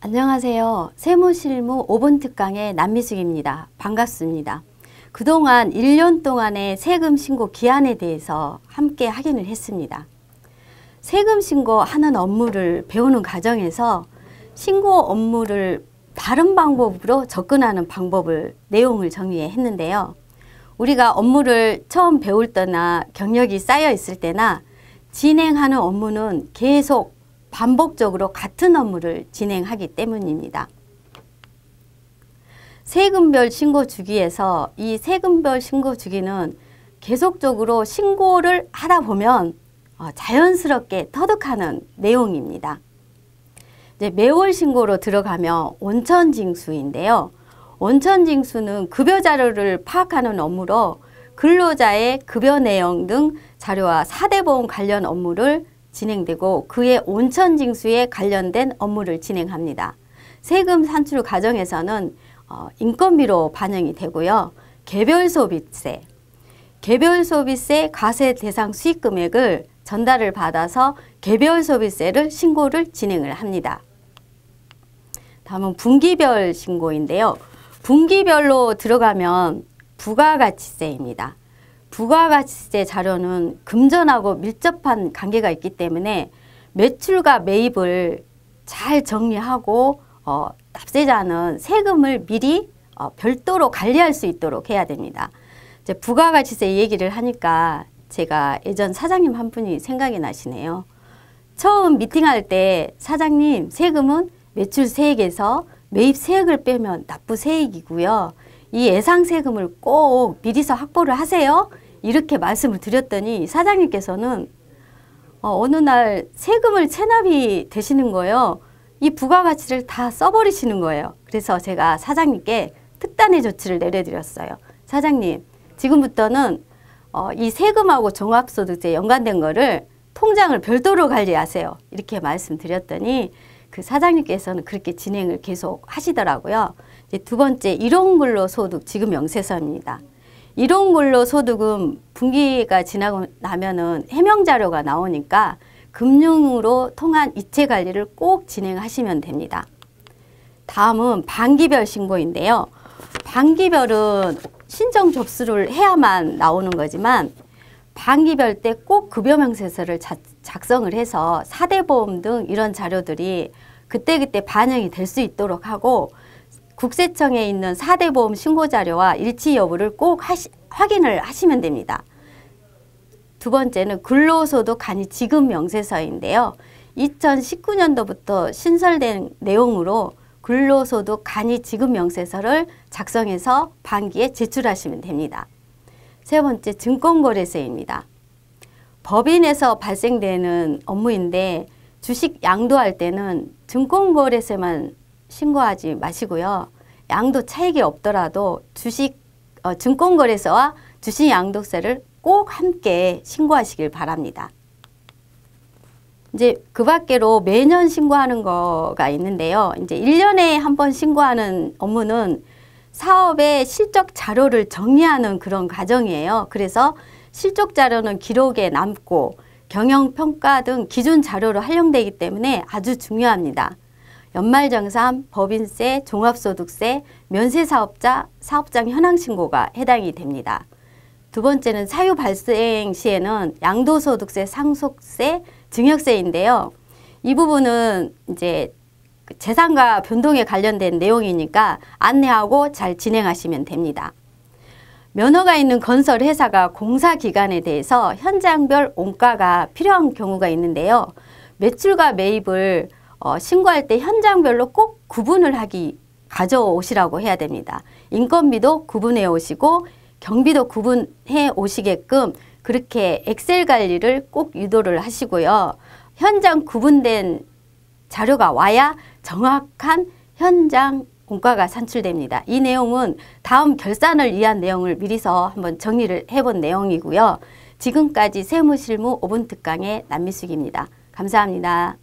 안녕하세요. 세무실무 5번 특강의 남미숙입니다. 반갑습니다. 그동안 1년 동안의 세금 신고 기한에 대해서 함께 확인을 했습니다. 세금 신고하는 업무를 배우는 과정에서 신고 업무를 다른 방법으로 접근하는 방법을 내용을 정리해 했는데요. 우리가 업무를 처음 배울 때나 경력이 쌓여 있을 때나 진행하는 업무는 계속 반복적으로 같은 업무를 진행하기 때문입니다. 세금별 신고 주기에서 이 세금별 신고 주기는 계속적으로 신고를 하다 보면 어, 자연스럽게 터득하는 내용입니다. 이제 매월 신고로 들어가면 원천 징수인데요. 원천 징수는 급여 자료를 파악하는 업무로 근로자의 급여 내용 등 자료와 사대보험 관련 업무를 진행되고 그의 온천 징수에 관련된 업무를 진행합니다. 세금 산출 과정에서는 어, 인건비로 반영이 되고요. 개별 소비세, 개별 소비세 과세 대상 수익 금액을 전달을 받아서 개별 소비세를 신고를 진행을 합니다. 다음은 분기별 신고인데요. 분기별로 들어가면 부가가치세입니다. 부가가치세 자료는 금전하고 밀접한 관계가 있기 때문에 매출과 매입을 잘 정리하고 어, 납세자는 세금을 미리 어, 별도로 관리할 수 있도록 해야 됩니다. 이제 부가가치세 얘기를 하니까 제가 예전 사장님 한 분이 생각이 나시네요. 처음 미팅할 때 사장님 세금은 매출 세액에서 매입 세액을 빼면 납부 세액이고요. 이 예상 세금을 꼭 미리서 확보를 하세요. 이렇게 말씀을 드렸더니 사장님께서는 어, 어느 날 세금을 체납이 되시는 거예요. 이 부가가치를 다 써버리시는 거예요. 그래서 제가 사장님께 특단의 조치를 내려드렸어요. 사장님, 지금부터는 어, 이 세금하고 종합소득세 연관된 거를 통장을 별도로 관리하세요. 이렇게 말씀드렸더니 그 사장님께서는 그렇게 진행을 계속 하시더라고요. 두 번째 일용근로소득 지급 명세서입니다. 이런 걸로 소득은 분기가 지나고 나면은 해명 자료가 나오니까 금융으로 통한 이체 관리를 꼭 진행하시면 됩니다. 다음은 반기별 신고인데요. 반기별은 신청 접수를 해야만 나오는 거지만 반기별 때 꼭 급여 명세서를 작성을 해서 사대 보험 등 이런 자료들이 그때그때 반영이 될 수 있도록 하고 국세청에 있는 사대 보험 신고 자료와 일치 여부를 꼭 하시, 확인을 하시면 됩니다. 두 번째는 근로소득 간이 지급 명세서인데요. 2019년도부터 신설된 내용으로 근로소득 간이 지급 명세서를 작성해서 반기에 제출하시면 됩니다. 세 번째 증권거래세입니다. 법인에서 발생되는 업무인데 주식 양도할 때는 증권거래세만 신고하지 마시고요. 양도 차익이 없더라도 주식 어, 증권거래소와 주식 양도세를 꼭 함께 신고하시길 바랍니다. 이제 그 밖으로 매년 신고하는 거가 있는데요. 이제 1년에 한 번 신고하는 업무는 사업의 실적 자료를 정리하는 그런 과정이에요. 그래서 실적 자료는 기록에 남고 경영평가 등 기준 자료로 활용되기 때문에 아주 중요합니다. 연말정산, 법인세, 종합소득세, 면세사업자, 사업장 현황신고가 해당이 됩니다. 두 번째는 사유 발생 시에는 양도소득세, 상속세, 증여세인데요. 이 부분은 이제 그 재산과 변동에 관련된 내용이니까 안내하고 잘 진행하시면 됩니다. 면허가 있는 건설 회사가 공사 기간에 대해서 현장별 온가가 필요한 경우가 있는데요. 매출과 매입을 어, 신고할 때 현장별로 꼭 구분을 하기 가져오시라고 해야 됩니다. 인건비도 구분해 오시고 경비도 구분해 오시게끔 그렇게 엑셀 관리를 꼭 유도를 하시고요. 현장 구분된 자료가 와야 정확한 현장 공과가 산출됩니다. 이 내용은 다음 결산을 위한 내용을 미리서 한번 정리를 해본 내용이고요. 지금까지 세무실무 5분 특강의 남미숙입니다. 감사합니다.